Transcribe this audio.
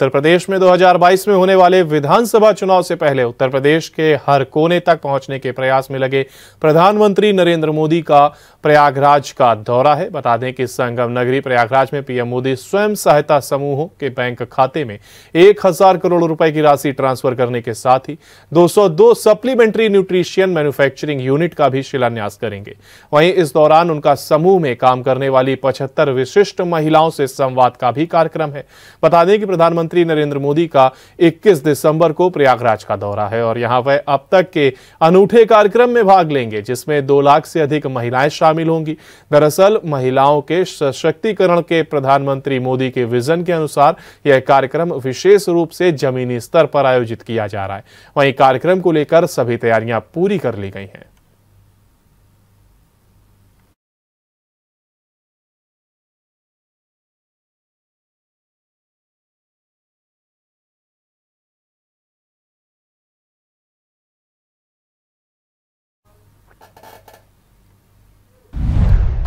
उत्तर प्रदेश में 2022 में होने वाले विधानसभा चुनाव से पहले उत्तर प्रदेश के हर कोने तक पहुंचने के प्रयास में लगे प्रधानमंत्री नरेंद्र मोदी का प्रयागराज का दौरा है बता दें कि संगम नगरी प्रयागराज में पीएम मोदी स्वयं सहायता समूहों के बैंक खाते में एक हजार करोड़ रुपए की राशि ट्रांसफर करने के साथ ही 202 सप्लीमेंट्री न्यूट्रिशियन मैन्युफैक्चरिंग यूनिट का भी शिलान्यास करेंगे वहीं इस दौरान उनका समूह में काम करने वाली पचहत्तर विशिष्ट महिलाओं से संवाद का भी कार्यक्रम है बता दें कि प्रधानमंत्री प्रधानमंत्री नरेंद्र मोदी का 21 दिसंबर को प्रयागराज का दौरा है और यहां वह अब तक के अनूठे कार्यक्रम में भाग लेंगे जिसमें दो लाख से अधिक महिलाएं शामिल होंगी दरअसल महिलाओं के सशक्तिकरण के प्रधानमंत्री मोदी के विजन के अनुसार यह कार्यक्रम विशेष रूप से जमीनी स्तर पर आयोजित किया जा रहा है वहीं कार्यक्रम को लेकर सभी तैयारियां पूरी कर ली गई हैं